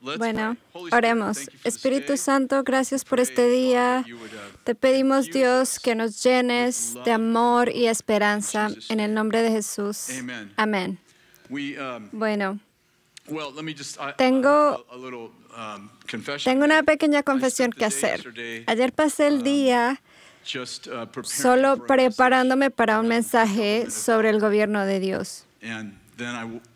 Bueno, oremos. Espíritu Santo, gracias por este día. Uh, Te pedimos, Dios, que nos llenes de amor y esperanza en el nombre de Jesús. Amén. Bueno, tengo, tengo una pequeña confesión que hacer. Ayer pasé el um, día uh, solo preparándome para un mensaje sobre el gobierno de Dios.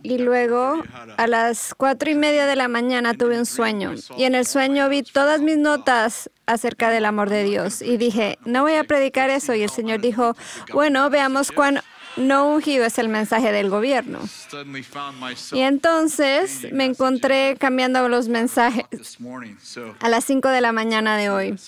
Y luego, a las cuatro y media de la mañana, tuve un sueño. Y en el sueño vi todas mis notas acerca del amor de Dios. Y dije, no voy a predicar eso. Y el Señor dijo, bueno, veamos cuán no ungido es el mensaje del gobierno. Y entonces me encontré cambiando los mensajes a las 5 de la mañana de hoy.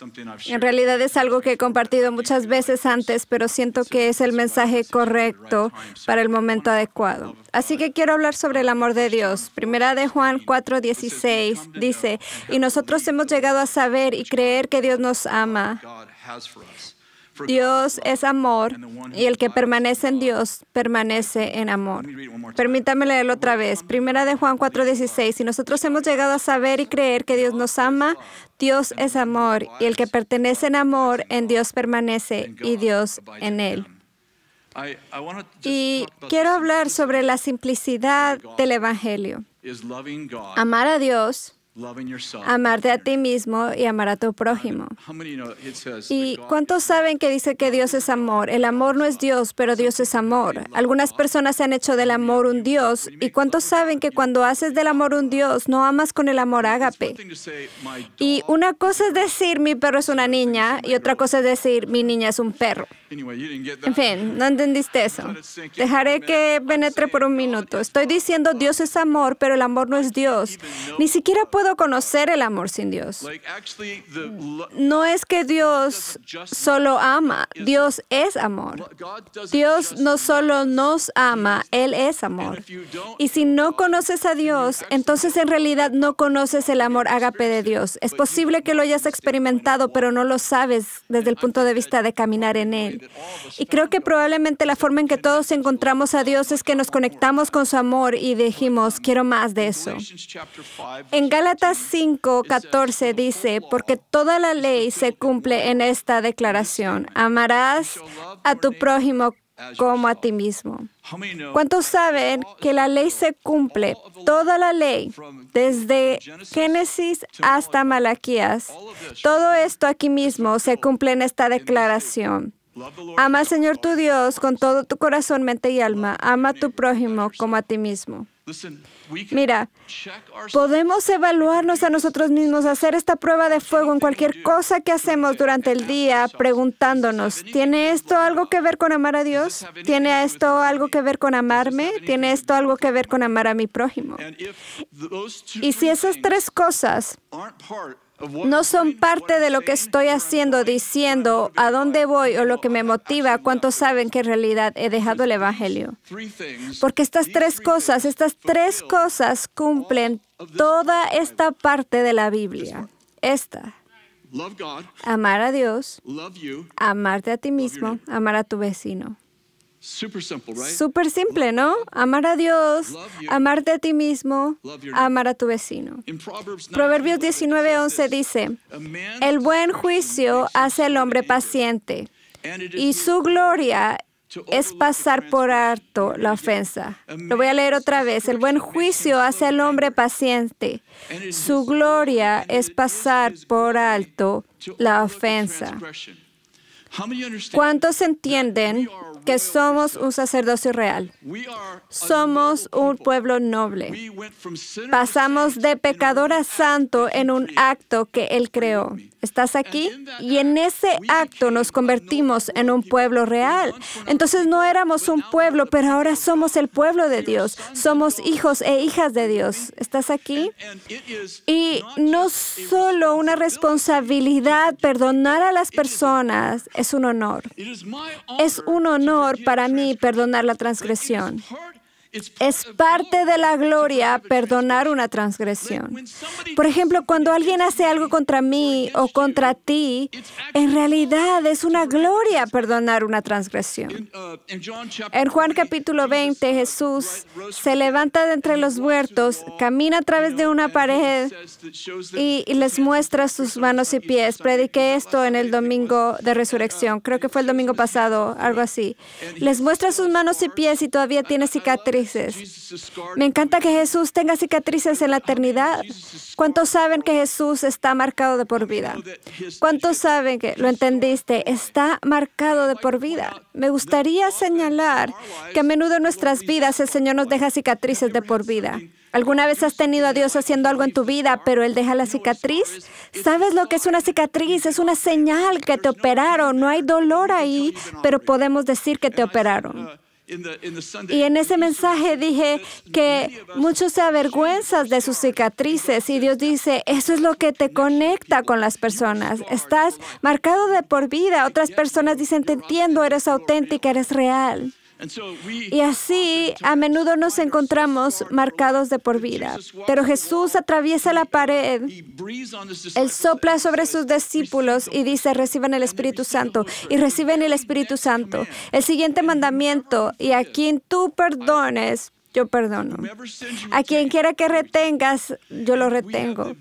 En realidad es algo que he compartido muchas veces antes, pero siento que es el mensaje correcto para el momento adecuado. Así que quiero hablar sobre el amor de Dios. Primera de Juan 4:16 dice, y nosotros hemos llegado a saber y creer que Dios nos ama Dios es amor y el que permanece en Dios permanece en amor. Permítame leerlo otra vez. Primera de Juan 4:16. Si nosotros hemos llegado a saber y creer que Dios nos ama, Dios es amor y el que pertenece en amor en Dios permanece y Dios en él. Y quiero hablar sobre la simplicidad del Evangelio. Amar a Dios amarte a ti mismo y amar a tu prójimo. ¿Y cuántos saben que dice que Dios es amor? El amor no es Dios, pero Dios es amor. Algunas personas se han hecho del amor un Dios. ¿Y cuántos saben que cuando haces del amor un Dios, no amas con el amor ágape? Y una cosa es decir, mi perro es una niña, y otra cosa es decir, mi niña es un perro. En fin, no entendiste eso. Dejaré que penetre por un minuto. Estoy diciendo Dios es amor, pero el amor no es Dios. Ni siquiera puedo puedo conocer el amor sin Dios. No es que Dios solo ama, Dios es amor. Dios no solo nos ama, Él es amor. Y si no conoces a Dios, entonces en realidad no conoces el amor agape de Dios. Es posible que lo hayas experimentado, pero no lo sabes desde el punto de vista de caminar en Él. Y creo que probablemente la forma en que todos encontramos a Dios es que nos conectamos con su amor y dijimos, quiero más de eso. En 5:14 dice, porque toda la ley se cumple en esta declaración, amarás a tu prójimo como a ti mismo. ¿Cuántos saben que la ley se cumple? Toda la ley, desde Génesis hasta Malaquías. Todo esto aquí mismo se cumple en esta declaración. Ama al Señor tu Dios con todo tu corazón, mente y alma. Ama a tu prójimo como a ti mismo. Mira, podemos evaluarnos a nosotros mismos, hacer esta prueba de fuego en cualquier cosa que hacemos durante el día, preguntándonos, ¿tiene esto algo que ver con amar a Dios? ¿Tiene esto algo que ver con amarme? ¿Tiene esto algo que ver con amar a mi prójimo? Y si esas tres cosas no son parte de lo que estoy haciendo, diciendo a dónde voy o lo que me motiva, cuántos saben que en realidad he dejado el Evangelio. Porque estas tres cosas, estas tres cosas cumplen toda esta parte de la Biblia. Esta. Amar a Dios, amarte a ti mismo, amar a tu vecino. Súper simple, ¿no? Amar a Dios, amarte a ti mismo, amar a tu vecino. Proverbios 19:11 dice, el buen juicio hace al hombre paciente y su gloria es pasar por alto la ofensa. Lo voy a leer otra vez. El buen juicio hace al hombre paciente. Su gloria es pasar por alto la ofensa. ¿Cuántos entienden que somos un sacerdocio real. Somos un pueblo noble. Pasamos de pecador a santo en un acto que Él creó. ¿Estás aquí? Y en ese acto nos convertimos en un pueblo real. Entonces no éramos un pueblo, pero ahora somos el pueblo de Dios. Somos hijos e hijas de Dios. ¿Estás aquí? Y no solo una responsabilidad perdonar a las personas, es un honor. Es un honor para mí perdonar la transgresión. Es parte de la gloria perdonar una transgresión. Por ejemplo, cuando alguien hace algo contra mí o contra ti, en realidad es una gloria perdonar una transgresión. Uh, en Juan capítulo 20, uh, Jesús se levanta de entre los muertos, camina a través de una pared y les muestra sus manos y pies. Prediqué esto en el domingo de uh, resurrección, creo que fue el domingo pasado, algo así. Les muestra sus manos y pies y todavía tiene cicatrices me encanta que Jesús tenga cicatrices en la eternidad. ¿Cuántos saben que Jesús está marcado de por vida? ¿Cuántos saben que, lo entendiste, está marcado de por vida? Me gustaría señalar que a menudo en nuestras vidas el Señor nos deja cicatrices de por vida. ¿Alguna vez has tenido a Dios haciendo algo en tu vida, pero Él deja la cicatriz? ¿Sabes lo que es una cicatriz? Es una señal que te operaron. No hay dolor ahí, pero podemos decir que te operaron. Y en ese mensaje dije que muchos se avergüenzan de sus cicatrices y Dios dice, eso es lo que te conecta con las personas. Estás marcado de por vida. Otras personas dicen, te entiendo, eres auténtica, eres real. Y así a menudo nos encontramos marcados de por vida. Pero Jesús atraviesa la uh, pared, Él sopla sobre sus discípulos y dice, reciben el Espíritu Santo y reciben el Espíritu Santo. El siguiente mandamiento, y a quien tú perdones, yo perdono. A quien quiera que retengas, yo lo retengo.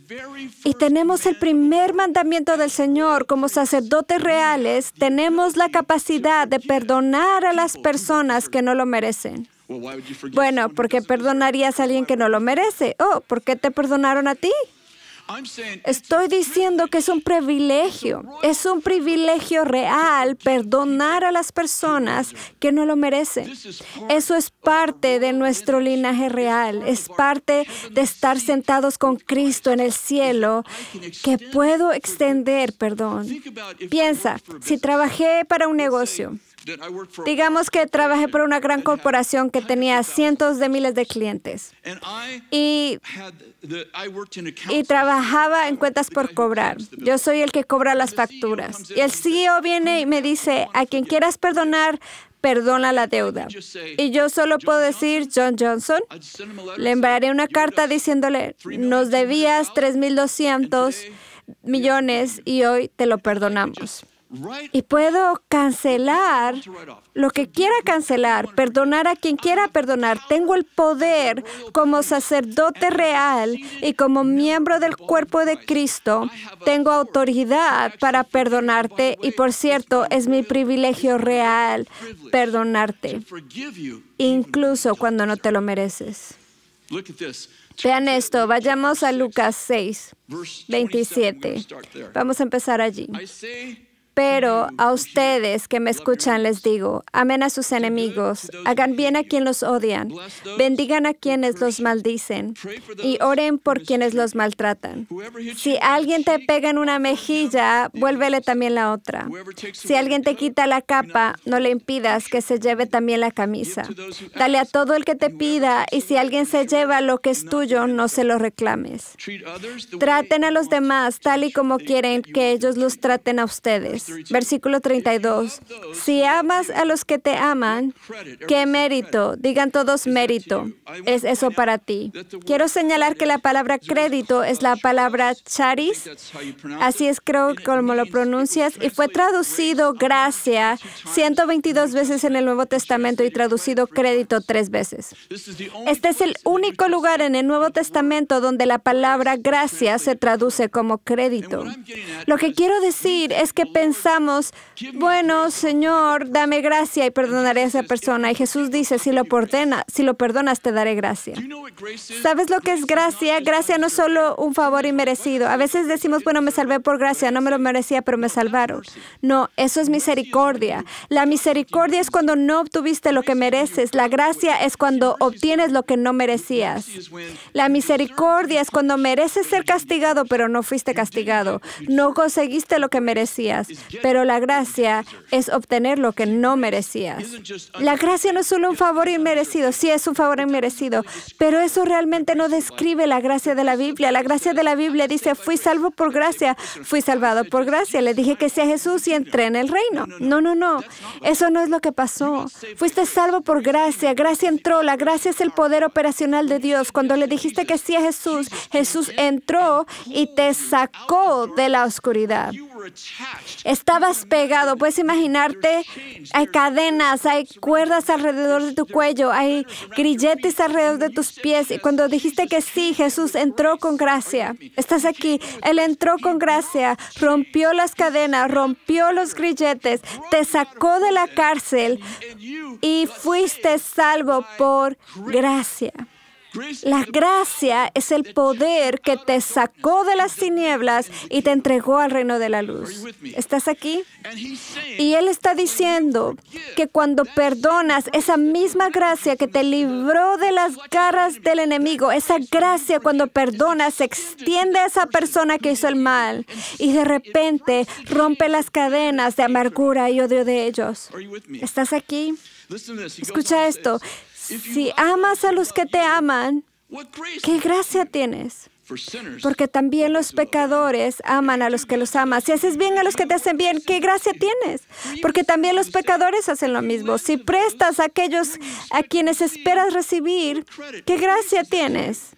Y tenemos el primer mandamiento del Señor. Como sacerdotes reales, tenemos la capacidad de perdonar a las personas que no lo merecen. Bueno, ¿por qué perdonarías a alguien que no lo merece? Oh, ¿por qué te perdonaron a ti? Estoy diciendo que es un privilegio, es un privilegio real perdonar a las personas que no lo merecen. Eso es parte de nuestro linaje real, es parte de estar sentados con Cristo en el cielo, que puedo extender perdón. Piensa, si trabajé para un negocio, Digamos que trabajé por una gran corporación que tenía cientos de miles de clientes y, trabajaba en cuentas por cobrar. Yo soy el que cobra las e facturas. Y el CEO viene y me dice, a quien quieras perdonar, perdona la deuda. Y yo solo puedo decir, John Johnson, le enviaré una carta diciéndole, nos debías 3.200 millones y hoy te lo perdonamos y puedo cancelar lo que quiera cancelar, perdonar a quien quiera perdonar. Tengo el poder como sacerdote real y como miembro del cuerpo de Cristo. Tengo autoridad para perdonarte y por cierto, es mi privilegio real perdonarte, incluso cuando no te lo mereces. Vean esto, vayamos a Lucas 6, 27. Vamos a empezar allí. Pero a pues, ustedes que me escuchan les digo, amen a sus enemigos, hagan bien a quien los odian, bendigan a quienes los maldicen y oren por quienes los maltratan. Si alguien te pega en una mejilla, vuélvele también la otra. Si alguien te quita la capa, no le impidas que se lleve también la camisa. Dale a todo el que te pida y si alguien se lleva lo que es tuyo, no se lo reclames. Traten a los demás tal y como quieren que ellos los traten a ustedes versículo 32. Si amas a los que te aman, ¿qué mérito? Digan todos mérito. Es eso para ti. Quiero señalar que la palabra crédito es la palabra charis, así es creo como lo pronuncias, y fue traducido gracia 122 veces en el Nuevo Testamento y traducido crédito tres veces. Este es el único lugar en el Nuevo Testamento donde la palabra gracia se traduce como crédito. Lo que quiero decir es que pensé pensamos, bueno, Señor, dame gracia y perdonaré a esa persona. Y Jesús dice, si lo, si lo perdonas, te daré gracia. ¿Sabes lo que es gracia? Gracia no es solo un favor inmerecido. A veces decimos, bueno, me salvé por gracia, no me lo merecía, pero me salvaron. No, eso es misericordia. La misericordia es cuando no obtuviste lo que mereces. La gracia es cuando obtienes lo que no merecías. La misericordia es cuando mereces ser castigado, pero no fuiste castigado. No conseguiste lo que merecías pero la gracia es obtener lo que no merecías. La gracia no es solo un favor inmerecido, sí es un favor inmerecido, pero eso realmente no describe la gracia de la Biblia. La gracia de la Biblia dice, fui salvo por gracia, fui salvado por gracia. Le dije que sea Jesús y entré en el reino. No, no, no, eso no es lo que pasó. Fuiste salvo por gracia, gracia entró, la gracia es el poder operacional de Dios. Cuando le dijiste que sea a Jesús, Jesús entró y te sacó de la oscuridad. Estabas pegado, puedes imaginarte, hay cadenas, hay cuerdas alrededor de tu cuello, hay grilletes alrededor de tus pies. Y cuando dijiste que sí, Jesús entró con gracia. Estás aquí, Él entró con gracia, rompió las cadenas, rompió los grilletes, te sacó de la cárcel y fuiste salvo por gracia. La gracia es el poder que te sacó de las tinieblas y te entregó al reino de la luz. ¿Estás aquí? Y Él está diciendo que cuando perdonas esa misma gracia que te libró de las garras del enemigo, esa gracia cuando perdonas se extiende a esa persona que hizo el mal y de repente rompe las cadenas de amargura y odio de ellos. ¿Estás aquí? Escucha esto. Si amas a los que te aman, ¿qué gracia tienes? Porque también los pecadores aman a los que los aman. Si haces bien a los que te hacen bien, ¿qué gracia tienes? Porque también los pecadores hacen lo mismo. Si prestas a aquellos a quienes esperas recibir, ¿qué gracia tienes?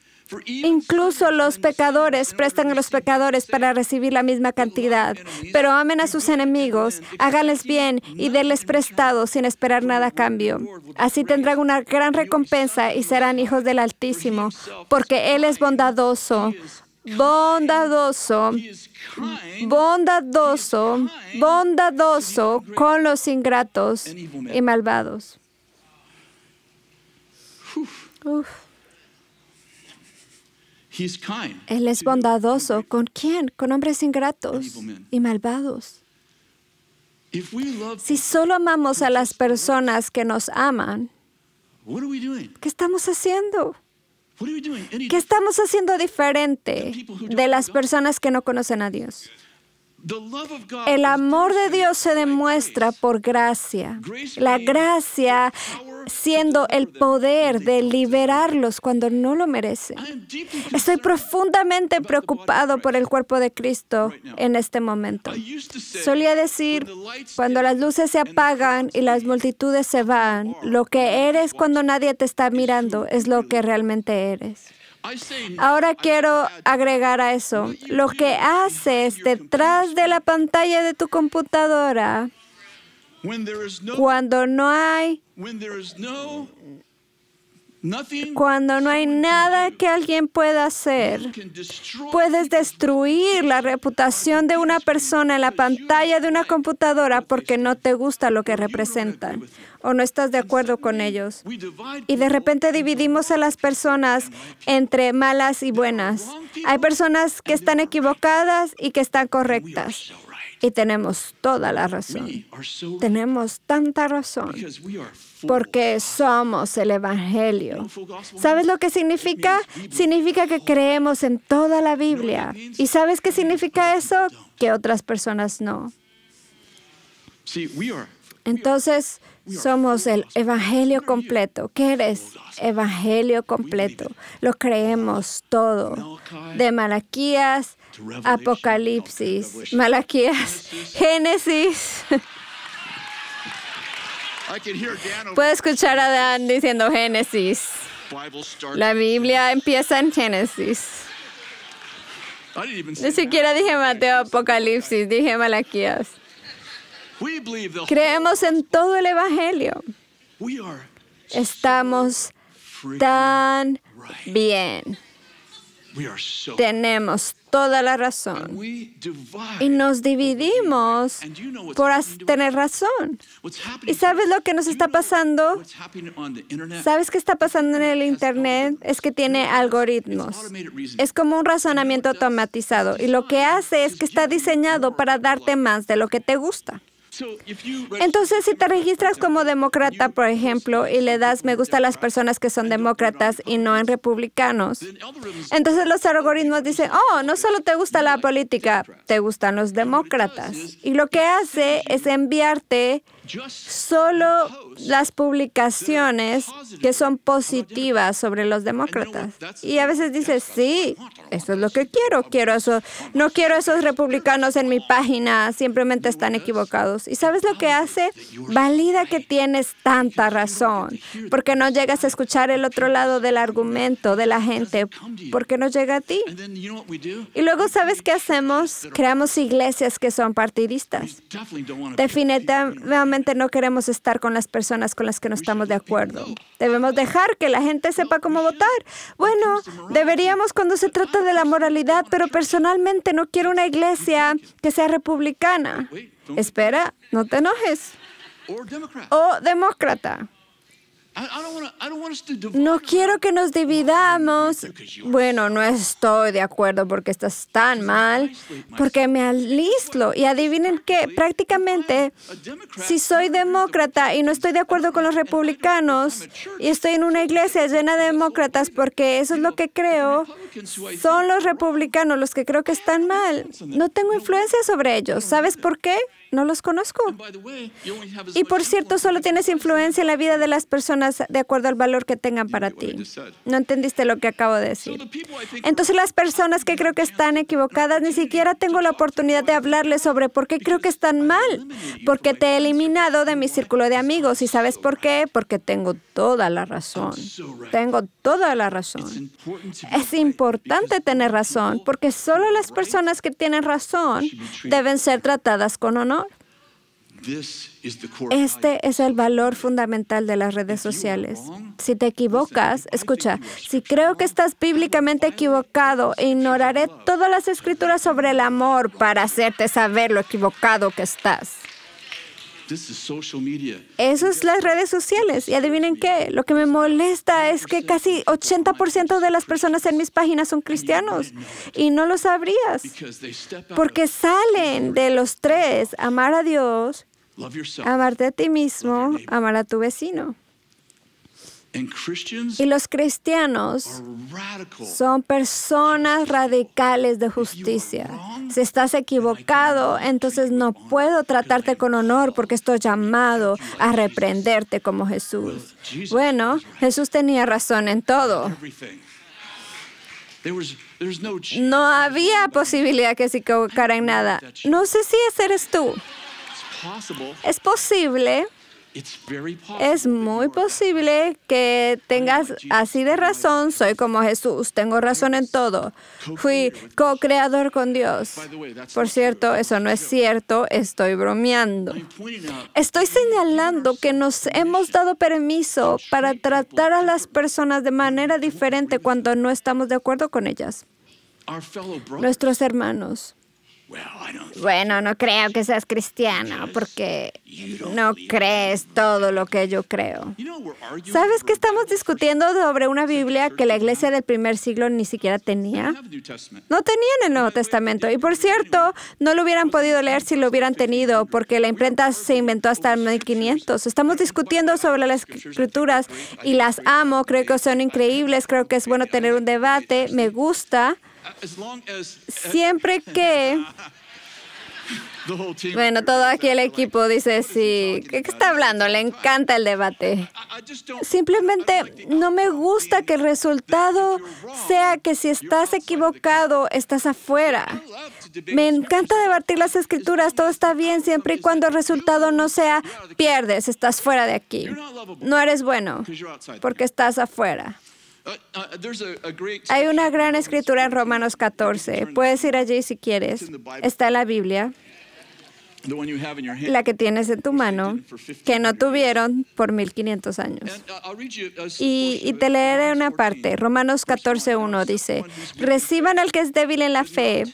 Incluso los pecadores prestan a los pecadores para recibir la misma cantidad. Pero amen a sus enemigos, háganles bien y denles prestado sin esperar nada a cambio. Así tendrán una gran recompensa y serán hijos del Altísimo, porque Él es bondadoso, bondadoso, bondadoso, bondadoso con los ingratos y malvados. Él es bondadoso. ¿Con quién? Con hombres ingratos y malvados. Si solo amamos a las personas que nos aman, ¿qué estamos haciendo? ¿Qué estamos haciendo diferente de las personas que no conocen a Dios? El amor de Dios se demuestra por gracia. La gracia siendo el poder de liberarlos cuando no lo merecen. Estoy profundamente preocupado por el cuerpo de Cristo en este momento. Solía decir, cuando las luces se apagan y las multitudes se van, lo que eres cuando nadie te está mirando es lo que realmente eres. Ahora quiero agregar a eso, lo que haces detrás de la pantalla de tu computadora, cuando no hay cuando no hay nada que alguien pueda hacer, puedes destruir la reputación de una persona en la pantalla de una computadora porque no te gusta lo que representan o no estás de acuerdo con ellos. Y de repente dividimos a las personas entre malas y buenas. Hay personas que están equivocadas y que están correctas. Y tenemos toda la razón. Tenemos tanta razón porque somos el Evangelio. ¿Sabes lo que significa? Significa que creemos en toda la Biblia. ¿Y sabes qué significa eso? Que otras personas no. Entonces, somos el Evangelio completo. ¿Qué eres? Evangelio completo. Lo creemos todo. De Malaquías Apocalipsis, Malaquías, Génesis. Puedo escuchar a Dan diciendo Génesis. La Biblia empieza en Génesis. Ni siquiera dije Mateo Apocalipsis, dije Malaquías. Creemos en todo el Evangelio. Estamos tan bien. Tenemos toda la razón. Y nos dividimos por tener razón. ¿Y sabes lo que nos está pasando? ¿Sabes qué está pasando en el Internet? Es que tiene algoritmos. Es como un razonamiento automatizado. Y lo que hace es que está diseñado para darte más de lo que te gusta. Entonces, si te registras como demócrata, por ejemplo, y le das me gusta a las personas que son demócratas y no en republicanos, entonces los algoritmos dicen, oh, no solo te gusta la política, te gustan los demócratas. Y lo que hace es enviarte solo las publicaciones que son positivas sobre los demócratas. Y a veces dices, sí, eso es lo que quiero, quiero eso, no quiero esos republicanos en mi página, simplemente están equivocados. ¿Y sabes lo que hace? Valida que tienes tanta razón, porque no llegas a escuchar el otro lado del argumento de la gente, porque no llega a ti. Y luego, ¿sabes qué hacemos? Creamos iglesias que son partidistas. Definitivamente no queremos estar con las personas con las que no estamos de acuerdo. Debemos dejar que la gente sepa cómo votar. Bueno, deberíamos cuando se trata de la moralidad, pero personalmente no quiero una iglesia que sea republicana. Espera, no te enojes. O demócrata. No quiero que nos dividamos. Bueno, no estoy de acuerdo porque estás tan mal, porque me alisto. Y adivinen que prácticamente, si soy demócrata y no estoy de acuerdo con los republicanos, y estoy en una iglesia llena de demócratas porque eso es lo que creo, son los republicanos los que creo que están mal. No tengo influencia sobre ellos. ¿Sabes por qué? No los conozco. Y por cierto, solo tienes influencia en la vida de las personas de acuerdo al valor que tengan para ti. No entendiste lo que acabo de decir. Entonces las personas que creo que están equivocadas, ni siquiera tengo la oportunidad de hablarles sobre por qué creo que están mal. Porque te he eliminado de mi círculo de amigos. ¿Y sabes por qué? Porque tengo toda la razón. Tengo toda la razón. Es importante importante tener razón, porque solo las personas que tienen razón deben ser tratadas con honor. Este es el valor fundamental de las redes sociales. Si te equivocas, escucha, si creo que estás bíblicamente equivocado, ignoraré todas las escrituras sobre el amor para hacerte saber lo equivocado que estás. Eso es las redes sociales. Y adivinen qué, lo que me molesta es que casi 80% de las personas en mis páginas son cristianos y no lo sabrías. Porque salen de los tres, amar a Dios, amarte a ti mismo, amar a tu vecino. Y los cristianos son personas radicales de justicia. Si estás equivocado, entonces no puedo tratarte con honor porque estoy llamado a reprenderte como Jesús. Bueno, Jesús tenía razón en todo. No había posibilidad que se equivocara en nada. No sé si ese eres tú. Es posible es muy posible que tengas así de razón, soy como Jesús, tengo razón en todo. Fui co-creador con Dios. Por cierto, eso no es cierto, estoy bromeando. Estoy señalando que nos hemos dado permiso para tratar a las personas de manera diferente cuando no estamos de acuerdo con ellas. Nuestros hermanos bueno, no creo que seas cristiano porque no crees todo lo que yo creo. ¿Sabes que estamos discutiendo sobre una Biblia que la iglesia del primer siglo ni siquiera tenía? No tenían el Nuevo Testamento. Y por cierto, no lo hubieran podido leer si lo hubieran tenido porque la imprenta se inventó hasta el 1500. Estamos discutiendo sobre las escrituras y las amo. Creo que son increíbles. Creo que es bueno tener un debate. Me gusta. Uh, siempre que... Bueno, todo aquí el equipo dice sí. ¿Qué está hablando? Le encanta el debate. Simplemente no me gusta que el resultado sea que si estás equivocado, estás afuera. Me encanta debatir las escrituras, todo está bien siempre y cuando el resultado no sea pierdes, estás fuera de aquí. No eres bueno porque estás afuera. Uh, uh, Hay una gran escritura en Romanos 14. Puedes ir allí si quieres. Está la Biblia, la que tienes en tu mano, que no tuvieron por 1500 años. Uh, y, y te leeré una parte. Romanos 14.1 dice, reciban al que es débil en la fe,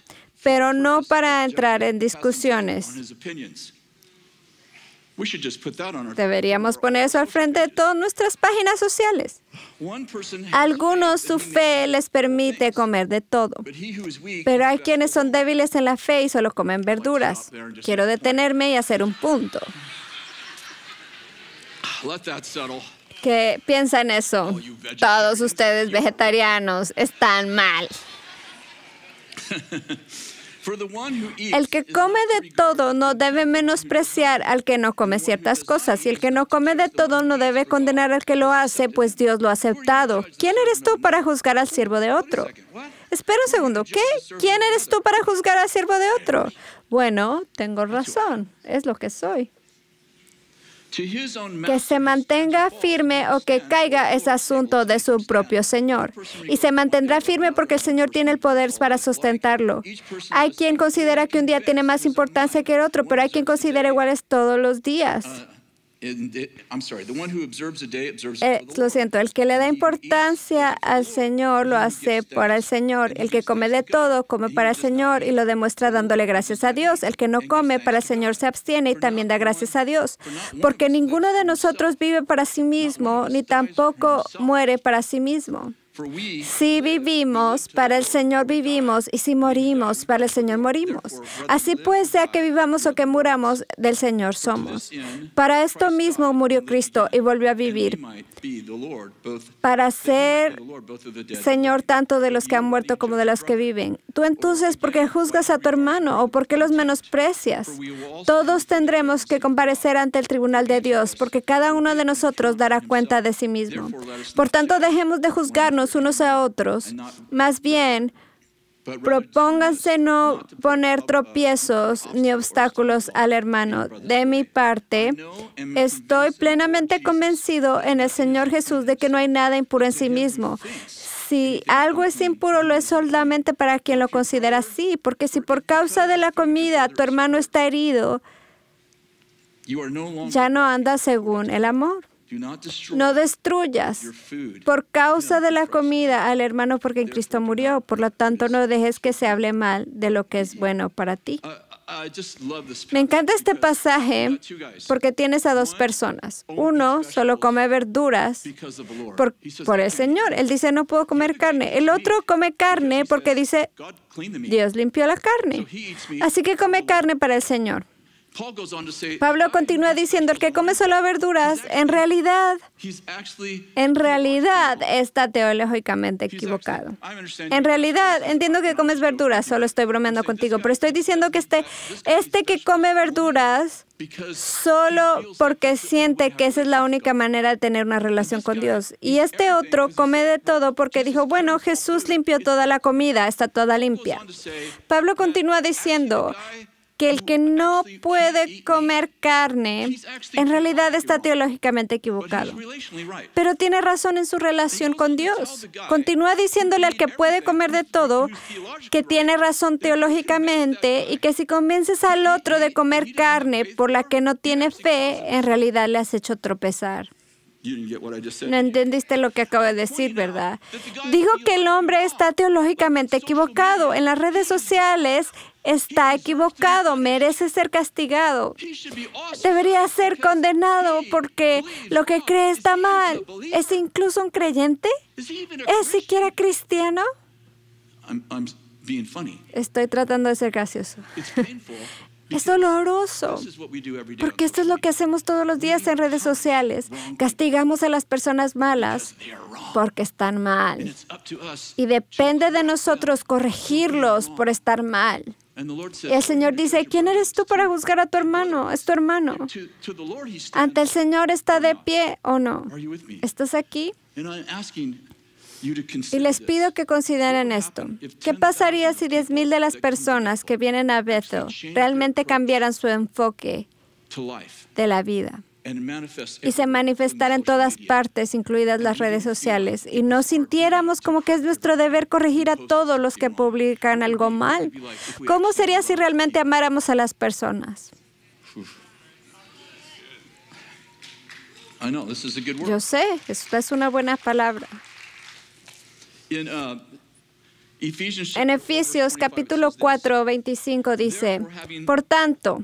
pero no para entrar en discusiones Deberíamos poner eso al frente de todas nuestras páginas sociales. Algunos su fe les permite comer de todo, pero hay quienes son débiles en la fe y solo comen verduras. Quiero detenerme y hacer un punto. ¿Qué piensan eso? Oh, Todos ustedes vegetarianos están mal. El que come de todo no debe menospreciar al que no come ciertas cosas, y el que no come de todo no debe condenar al que lo hace, pues Dios lo ha aceptado. ¿Quién eres tú para juzgar al siervo de otro? Espera un segundo, ¿qué? ¿Quién eres tú para juzgar al siervo de otro? Bueno, tengo razón, es lo que soy que se mantenga firme o que caiga es asunto de su propio Señor. Y se mantendrá firme porque el Señor tiene el poder para sustentarlo. Hay quien considera que un día tiene más importancia que el otro, pero hay quien considera iguales todos los días lo siento, el que le da importancia al Señor lo hace para el Señor. El que come de todo, come para el Señor y lo demuestra dándole gracias a Dios. El que no come para el Señor se abstiene y también da gracias a Dios. Porque ninguno de nosotros vive para sí mismo, ni tampoco muere para sí mismo. Si vivimos, para el Señor vivimos, y si morimos, para el Señor morimos. Así pues, sea que vivamos o que muramos, del Señor somos. Para esto mismo murió Cristo y volvió a vivir, para ser Señor tanto de los que han muerto como de los que viven. Tú entonces, ¿por qué juzgas a tu hermano o por qué los menosprecias? Todos tendremos que comparecer ante el tribunal de Dios, porque cada uno de nosotros dará cuenta de sí mismo. Por tanto, dejemos de juzgarnos unos a otros. Más bien, propónganse no poner uh, tropiezos ni obstáculos al hermano. De mi parte, estoy plenamente convencido en el Señor Jesús de que no hay nada impuro en sí mismo. Si algo es impuro, lo es solamente para quien lo considera así, porque si por causa de la comida tu hermano está herido, ya no anda según el amor. No destruyas por causa de la comida al hermano porque en Cristo murió. Por lo tanto, no dejes que se hable mal de lo que es bueno para ti. Me encanta este pasaje porque tienes a dos personas. Uno solo come verduras por, el Señor. Él dice, no puedo comer carne. El otro come carne porque dice, Dios limpió la carne. Así que come carne para el Señor. Pablo continúa diciendo, el que come solo verduras, en realidad, en realidad está teológicamente equivocado. En realidad, entiendo que comes verduras, solo estoy bromeando contigo, pero estoy diciendo que este, este que come verduras solo porque siente que esa es la única manera de tener una relación con Dios. Y este otro come de todo porque dijo, bueno, Jesús limpió toda la comida, está toda limpia. Pablo continúa diciendo, que el que no puede comer carne en realidad está teológicamente equivocado, pero tiene razón en su relación con Dios. Continúa diciéndole al que puede comer de todo que tiene razón teológicamente y que si convences al otro de comer carne por la que no tiene fe, en realidad le has hecho tropezar. No entendiste lo que acabo de decir, ¿verdad? Digo que el hombre está teológicamente equivocado. En las redes sociales, está equivocado, merece ser castigado. Debería ser condenado porque lo que cree está mal. ¿Es incluso un creyente? ¿Es siquiera cristiano? Estoy tratando de ser gracioso. Es doloroso, porque esto es lo que hacemos todos los días en redes sociales. Castigamos a las personas malas porque están mal. Y depende de nosotros corregirlos por estar mal. Y El Señor dice, ¿quién eres tú para juzgar a tu hermano? Es tu hermano. Ante el Señor está de pie o no. ¿Estás aquí? Y les pido que consideren esto. ¿Qué pasaría si 10.000 de las personas que vienen a Bethel realmente cambiaran su enfoque de la vida? y se manifestará en todas partes, incluidas las redes sociales, y no sintiéramos como que es nuestro deber corregir a todos los que publican algo mal. ¿Cómo sería si realmente amáramos a las personas? Yo sé, esta es una buena palabra. Uh, en Efesios capítulo 4, 25 dice, Por tanto,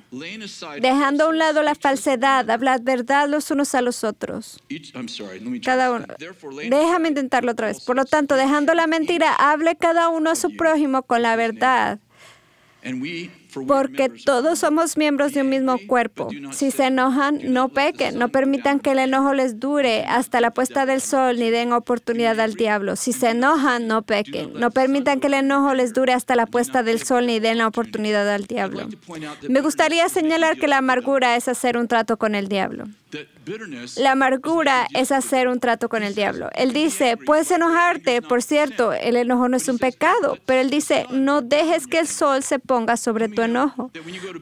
dejando a un lado la falsedad, hablad verdad los unos a los otros. Cada uno. Déjame intentarlo otra vez. Por lo tanto, dejando la mentira, hable cada uno a su prójimo con la verdad porque todos somos miembros de un mismo cuerpo. Si se enojan, no pequen, no permitan que el enojo les dure hasta la puesta del sol ni den oportunidad al diablo. Si se enojan, no pequen, no permitan que el enojo les dure hasta la puesta del sol ni den la oportunidad al diablo. Me gustaría señalar que la amargura es hacer un trato con el diablo. La amargura es hacer un trato con el diablo. Él dice, puedes enojarte, por cierto, el enojo no es un pecado, pero él dice, no dejes que el sol se ponga sobre tu enojo.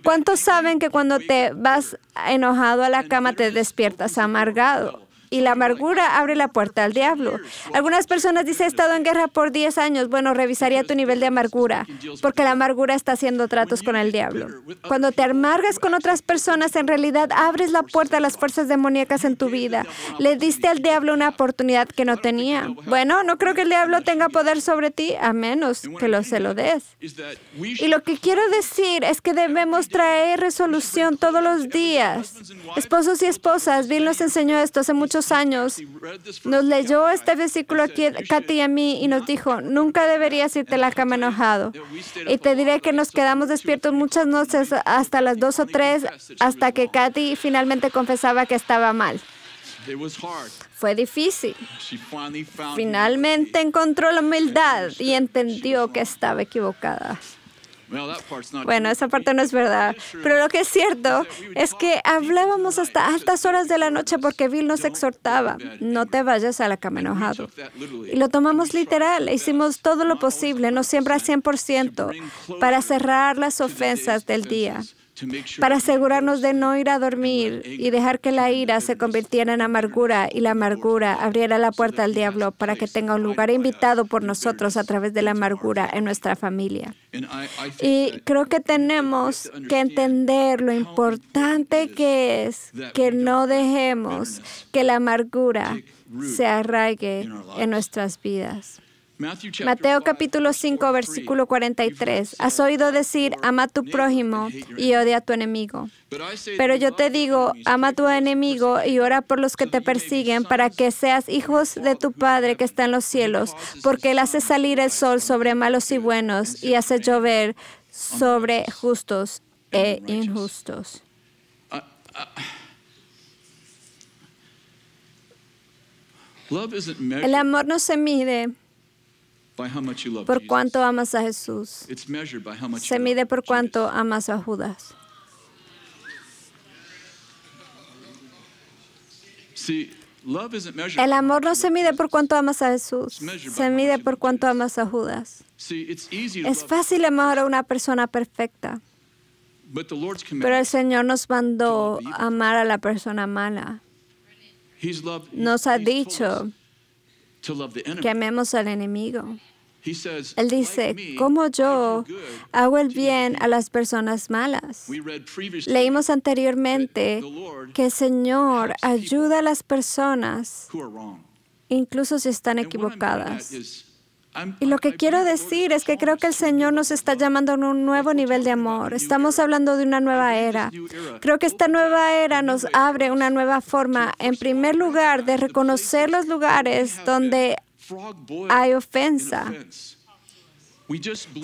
¿Cuántos saben que cuando te vas enojado a la cama te despiertas amargado? y la amargura abre la puerta al diablo. Algunas personas dicen, he estado en guerra por 10 años. Bueno, revisaría tu nivel de amargura, porque la amargura está haciendo tratos con el diablo. Cuando te amargas con otras personas, en realidad abres la puerta a las fuerzas demoníacas en tu vida. Le diste al diablo una oportunidad que no tenía. Bueno, no creo que el diablo tenga poder sobre ti, a menos que lo se lo des. Y lo que quiero decir es que debemos traer resolución todos los días. Esposos y esposas, Bill nos enseñó esto hace muchos años, nos leyó este versículo aquí, Katy y a mí, y nos dijo, nunca deberías irte la cama enojado. Y te diré que nos quedamos despiertos muchas noches hasta las dos o tres, hasta que Katy finalmente confesaba que estaba mal. Fue difícil. Finalmente encontró la humildad y entendió que estaba equivocada. Bueno, esa parte no es verdad, pero lo que es cierto es que hablábamos hasta altas horas de la noche porque Bill nos exhortaba, no te vayas a la cama enojado. Y lo tomamos literal, hicimos todo lo posible, no siempre al 100%, para cerrar las ofensas del día para asegurarnos de no ir a dormir y dejar que la ira se convirtiera en amargura y la amargura abriera la puerta al diablo para que tenga un lugar invitado por nosotros a través de la amargura en nuestra familia. Y creo que tenemos que entender lo importante que es que no dejemos que la amargura se arraigue en nuestras vidas. Mateo capítulo 5, versículo 43. Has oído decir, ama a tu prójimo y odia a tu enemigo. Pero yo te digo, ama a tu enemigo y ora por los que te persiguen para que seas hijos de tu Padre que está en los cielos, porque Él hace salir el sol sobre malos y buenos y hace llover sobre justos e injustos. El amor no se mide por cuánto amas a Jesús. Se mide por cuánto amas a Judas. El amor no se mide por cuánto amas a Jesús, se mide por cuánto amas a Judas. Es fácil amar a una persona perfecta, pero el Señor nos mandó amar a la persona mala. Nos ha dicho que amemos al enemigo. Él dice, como yo hago el bien a las personas malas. Leímos anteriormente que el Señor ayuda a las personas, incluso si están equivocadas. Y lo que quiero decir es que creo que el Señor nos está llamando a un nuevo nivel de amor. Estamos hablando de una nueva era. Creo que esta nueva era nos abre una nueva forma, en primer lugar, de reconocer los lugares donde I ofensa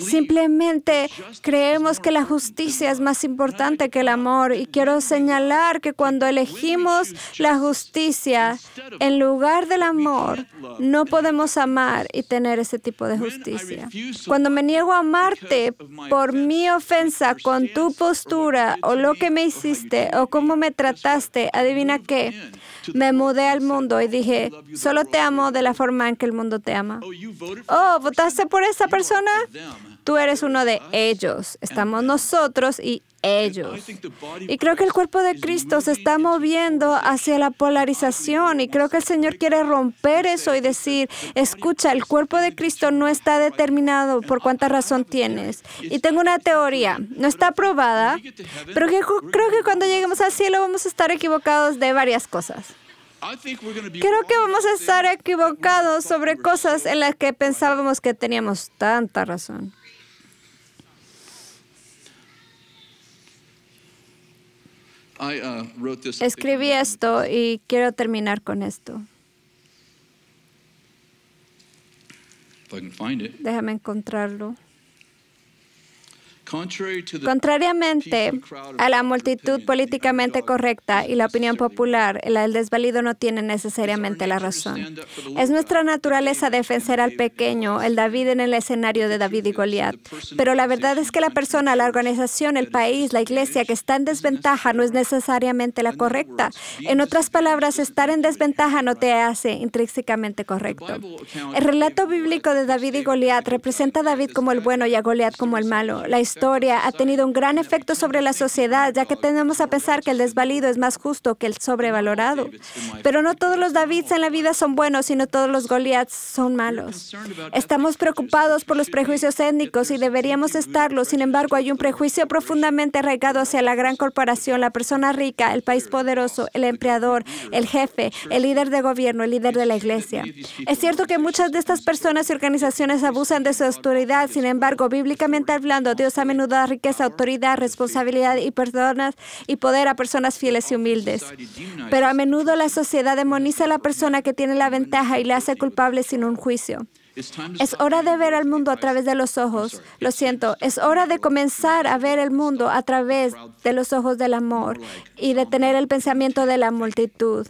Simplemente creemos que la justicia es más importante que el amor y quiero señalar que cuando elegimos la justicia en lugar del amor, no podemos amar y tener ese tipo de justicia. Cuando me niego a amarte por mi ofensa con tu postura o lo que me hiciste o cómo me trataste, adivina qué, me mudé al mundo y dije, solo te amo de la forma en que el mundo te ama. Oh, ¿votaste por esa persona? Tú eres uno de ellos, estamos nosotros y ellos. Y creo que el cuerpo de Cristo se está moviendo hacia la polarización y creo que el Señor quiere romper eso y decir, escucha, el cuerpo de Cristo no está determinado por cuánta razón tienes. Y tengo una teoría, no está probada, pero creo que cuando lleguemos al cielo vamos a estar equivocados de varias cosas. Creo que vamos a estar equivocados sobre cosas en las que pensábamos que teníamos tanta razón. Uh, Escribí esto y quiero terminar con esto. Déjame encontrarlo. Contrariamente a la multitud políticamente correcta y la opinión popular, el desvalido no tiene necesariamente la razón. Es nuestra naturaleza defender al pequeño, el David en el escenario de David y Goliat. Pero la verdad es que la persona, la organización, el país, la iglesia que está en desventaja no es necesariamente la correcta. En otras palabras, estar en desventaja no te hace intrínsecamente correcto. El relato bíblico de David y Goliat representa a David como el bueno y a Goliat como el malo historia ha tenido un gran efecto sobre la sociedad, ya que tenemos a pensar que el desvalido es más justo que el sobrevalorado. Pero no todos los Davids en la vida son buenos, sino todos los Goliaths son malos. Estamos preocupados por los prejuicios étnicos y deberíamos estarlo. Sin embargo, hay un prejuicio profundamente arraigado hacia la gran corporación, la persona rica, el país poderoso, el empleador, el jefe, el líder de gobierno, el líder de la iglesia. Es cierto que muchas de estas personas y organizaciones abusan de su autoridad. Sin embargo, bíblicamente hablando, Dios ha da riqueza, autoridad, responsabilidad y personas y poder a personas fieles y humildes. Pero a menudo la sociedad demoniza a la persona que tiene la ventaja y la hace culpable sin un juicio. Es hora de ver al mundo a través de los ojos. Lo siento, es hora de comenzar a ver el mundo a través de los ojos del amor y de tener el pensamiento de la multitud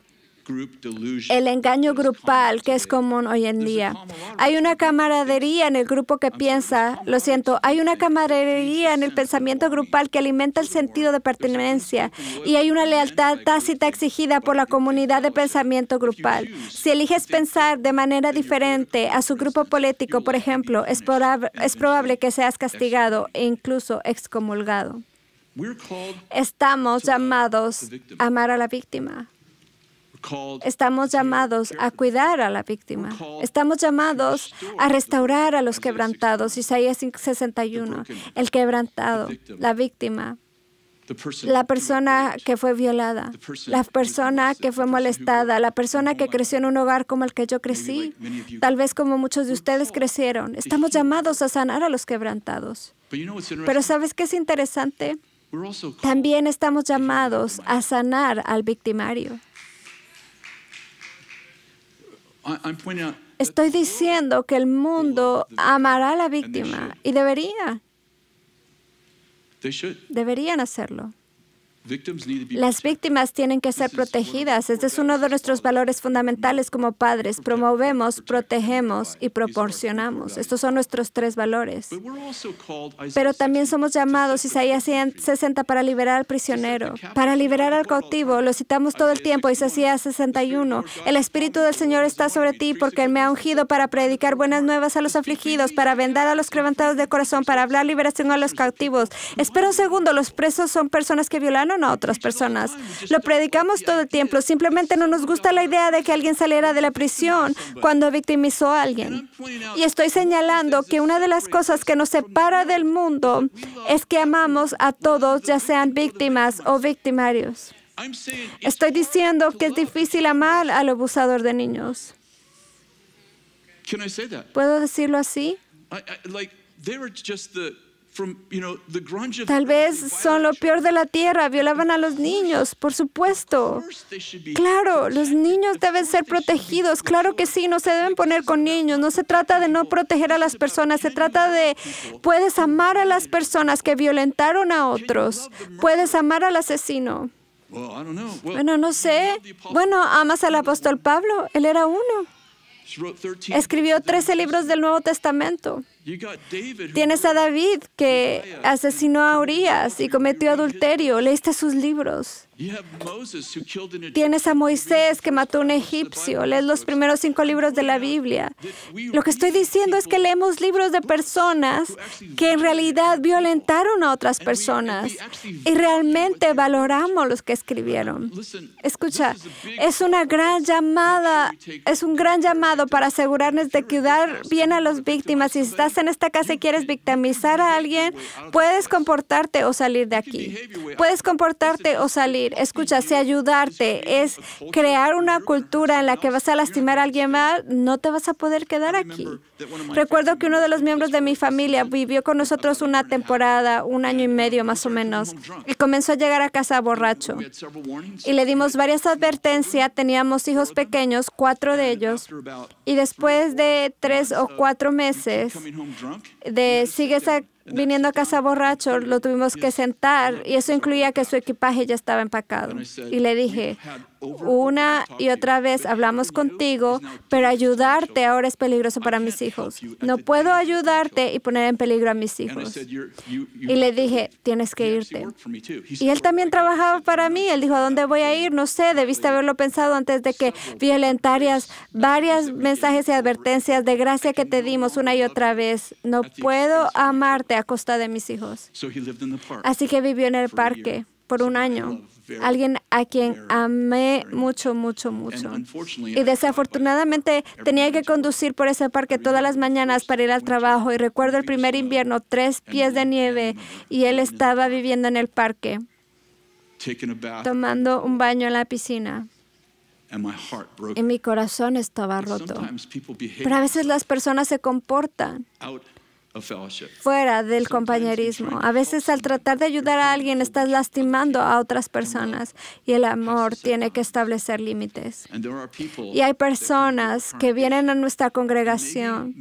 el engaño grupal que es común hoy en día. Hay una camaradería en el grupo que piensa, lo siento, hay una camaradería en el pensamiento grupal que alimenta el sentido de pertenencia y hay una lealtad tácita exigida por la comunidad de pensamiento grupal. Si eliges pensar de manera diferente a su grupo político, por ejemplo, es, es probable que seas castigado e incluso excomulgado. Estamos llamados a amar a la víctima Estamos llamados a cuidar a la víctima. Estamos llamados a restaurar a los quebrantados. Isaías 61, el quebrantado, la víctima, la persona que fue violada, la persona que fue molestada, la persona que creció en un hogar como el que yo crecí, tal vez como muchos de ustedes crecieron. Estamos llamados a sanar a los quebrantados. Pero ¿sabes qué es interesante? También estamos llamados a sanar al victimario. Estoy diciendo que el mundo amará a la víctima y debería. Deberían hacerlo. Las víctimas tienen que ser protegidas. Este es uno de nuestros valores fundamentales como padres. Promovemos, protegemos y proporcionamos. Estos son nuestros tres valores. Pero también somos llamados, Isaías 60, para liberar al prisionero, para liberar al cautivo. Lo citamos todo el tiempo, Isaías 61. El Espíritu del Señor está sobre ti porque Él me ha ungido para predicar buenas nuevas a los afligidos, para vendar a los quebrantados de corazón, para hablar liberación a los cautivos. Espera un segundo, los presos son personas que violaron a otras personas. Lo predicamos todo el tiempo. Simplemente no nos gusta la idea de que alguien saliera de la prisión cuando victimizó a alguien. Y estoy señalando que una de las cosas que nos separa del mundo es que amamos a todos, ya sean víctimas o victimarios. Estoy diciendo que es difícil amar al abusador de niños. ¿Puedo decirlo así? Tal vez son lo peor de la tierra, violaban a los niños, por supuesto. Claro, los niños deben ser protegidos, claro que sí, no se deben poner con niños, no se trata de no proteger a las personas, se trata de, puedes amar a las personas que violentaron a otros, puedes amar al asesino. Bueno, no sé. Bueno, amas al apóstol Pablo, él era uno. Escribió 13 libros del Nuevo Testamento. Tienes a David que asesinó a Urias y cometió adulterio. Leíste sus libros. Tienes a Moisés que mató a un egipcio. Lees los primeros cinco libros de la Biblia. Lo que estoy diciendo es que leemos libros de personas que en realidad violentaron a otras personas y realmente valoramos los que escribieron. Escucha, es una gran llamada, es un gran llamado para asegurarnos de cuidar bien a las víctimas y estás en esta casa y quieres victimizar a alguien, puedes comportarte o salir de aquí. Puedes comportarte o salir. Escucha, si ayudarte es crear una cultura en la que vas a lastimar a alguien más, no te vas a poder quedar aquí. Recuerdo que uno de los miembros de mi familia vivió con nosotros una temporada, un año y medio más o menos, y comenzó a llegar a casa borracho. Y le dimos varias advertencias, teníamos hijos pequeños, cuatro de ellos, y después de tres o cuatro meses de sigues viniendo a casa borracho, lo tuvimos que sentar y eso incluía que su equipaje ya estaba empacado. Y le dije, una y otra vez hablamos contigo, pero ayudarte ahora es peligroso para mis hijos. No puedo ayudarte y poner en peligro a mis hijos. Y le dije, tienes que irte. Y él también trabajaba para mí. Él dijo, ¿a dónde voy a ir? No sé, debiste haberlo pensado antes de que violentarias varias mensajes y advertencias de gracia que te dimos una y otra vez. No puedo amarte a costa de mis hijos. Así que vivió en el parque por un año. Alguien a quien amé mucho, mucho, mucho. Y desafortunadamente tenía que conducir por ese parque todas las mañanas para ir al trabajo. Y recuerdo el primer invierno, tres pies de nieve, y él estaba viviendo en el parque, tomando un baño en la piscina. Y mi corazón estaba roto. Pero a veces las personas se comportan fuera del compañerismo. A veces al tratar de ayudar a alguien estás lastimando a otras personas y el amor tiene que establecer límites. Y hay personas que vienen a nuestra congregación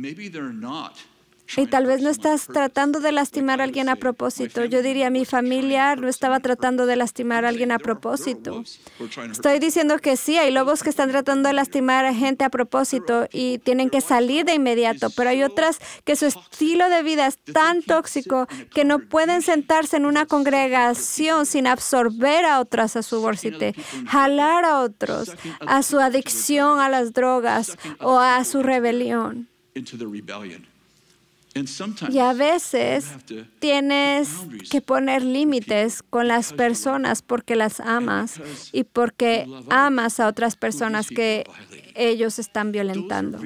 y tal vez no estás tratando de lastimar a alguien a propósito. Yo diría, mi familia no estaba tratando de lastimar a alguien a propósito. Estoy diciendo que sí, hay lobos que están tratando de lastimar a gente a propósito y tienen que salir de inmediato, pero hay otras que su estilo de vida es tan tóxico que no pueden sentarse en una congregación sin absorber a otras a su borsite, jalar a otros a su adicción a las drogas o a su rebelión. Y a veces tienes que poner límites con las personas porque las amas y porque amas a otras personas que ellos están violentando.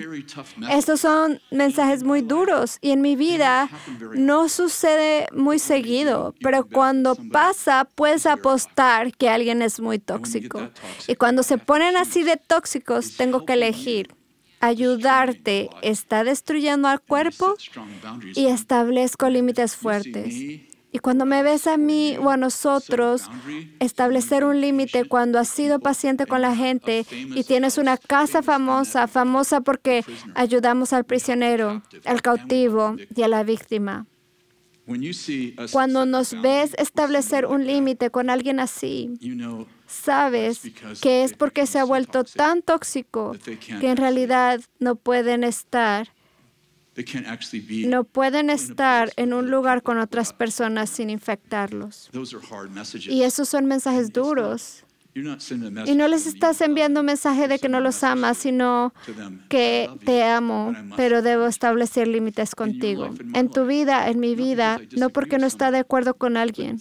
Estos son mensajes muy duros y en mi vida no sucede muy seguido, pero cuando pasa puedes apostar que alguien es muy tóxico. Y cuando se ponen así de tóxicos, tengo que elegir ayudarte está destruyendo al cuerpo y establezco límites fuertes. Y cuando me ves a mí o a nosotros establecer un límite cuando has sido paciente con la gente y tienes una casa famosa, famosa porque ayudamos al prisionero, al cautivo y a la víctima. Cuando nos ves establecer un límite con alguien así, sabes que es porque se ha vuelto tan tóxico que en realidad no pueden estar no pueden estar en un lugar con otras personas sin infectarlos. Y esos son mensajes duros. Y no les estás enviando un mensaje de que no los amas, sino que te amo, pero debo establecer límites contigo. En tu vida, en mi vida, no porque no está de acuerdo con alguien,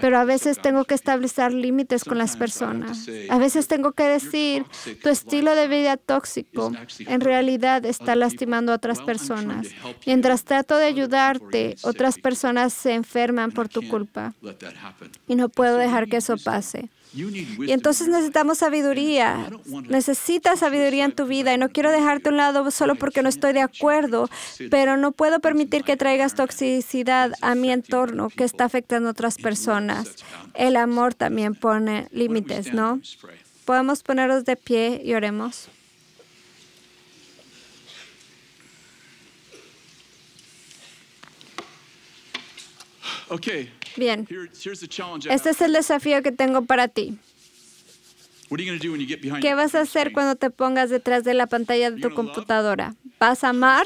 pero a veces tengo que establecer límites con las personas. A veces tengo que decir, tu estilo de vida tóxico en realidad está lastimando a otras personas. Mientras trato de ayudarte, otras personas se enferman por tu culpa. Y no puedo dejar que eso pase. Y entonces necesitamos sabiduría. Necesitas sabiduría en tu vida y no quiero dejarte a un lado solo porque no estoy de acuerdo, pero no puedo permitir que traigas toxicidad a mi entorno que está afectando a otras personas. El amor también pone límites, ¿no? Podemos ponernos de pie y oremos. Bien. Este es el desafío que tengo para ti. ¿Qué vas a hacer cuando te pongas detrás de la pantalla de tu computadora? ¿Vas a amar?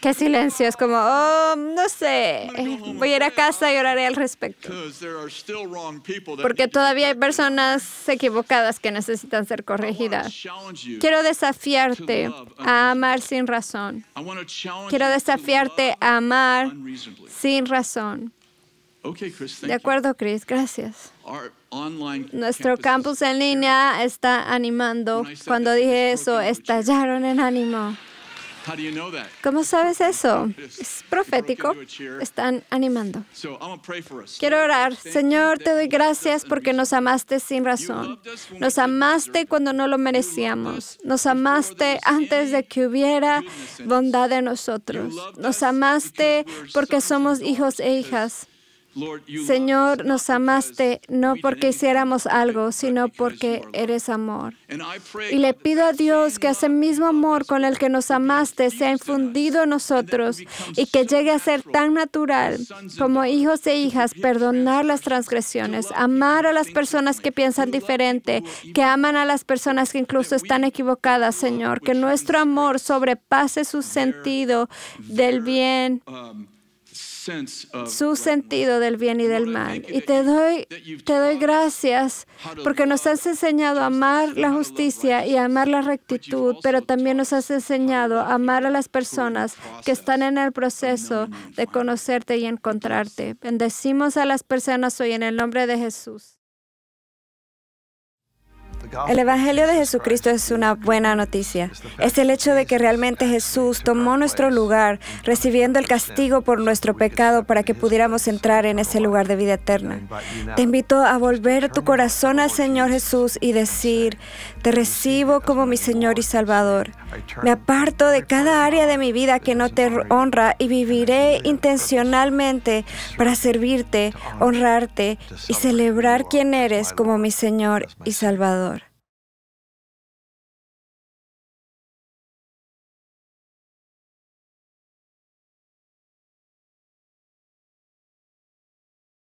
Qué silencio es como, oh, no sé, voy a ir a casa y oraré al respecto. Porque todavía hay personas equivocadas que necesitan ser corregidas. Quiero desafiarte a amar sin razón. Quiero desafiarte a amar sin razón. De acuerdo, Chris, gracias. Nuestro campus en línea está animando. Cuando dije eso, estallaron en ánimo. ¿Cómo sabes eso? Es profético. Están animando. Quiero orar. Señor, te doy gracias porque nos amaste sin razón. Nos amaste cuando no lo merecíamos. Nos amaste antes de que hubiera bondad en nosotros. Nos amaste porque somos hijos e hijas. Señor, nos amaste no porque hiciéramos algo, sino porque eres amor. Y le pido a Dios que ese mismo amor con el que nos amaste sea infundido en nosotros y que llegue a ser tan natural como hijos e hijas perdonar las transgresiones, amar a las personas que piensan diferente, que aman a las personas que incluso están equivocadas, Señor. Que nuestro amor sobrepase su sentido del bien um, su sentido del bien y del mal. Y te doy, te doy gracias porque nos has enseñado a amar la justicia y a amar la rectitud, pero también nos has enseñado a amar a las personas que están en el proceso de conocerte y encontrarte. Bendecimos a las personas hoy en el nombre de Jesús. El Evangelio de Jesucristo es una buena noticia. Es el hecho de que realmente Jesús tomó nuestro lugar, recibiendo el castigo por nuestro pecado para que pudiéramos entrar en ese lugar de vida eterna. Te invito a volver tu corazón al Señor Jesús y decir, te recibo como mi Señor y Salvador. Me aparto de cada área de mi vida que no te honra y viviré intencionalmente para servirte, honrarte y celebrar quién eres como mi Señor y Salvador.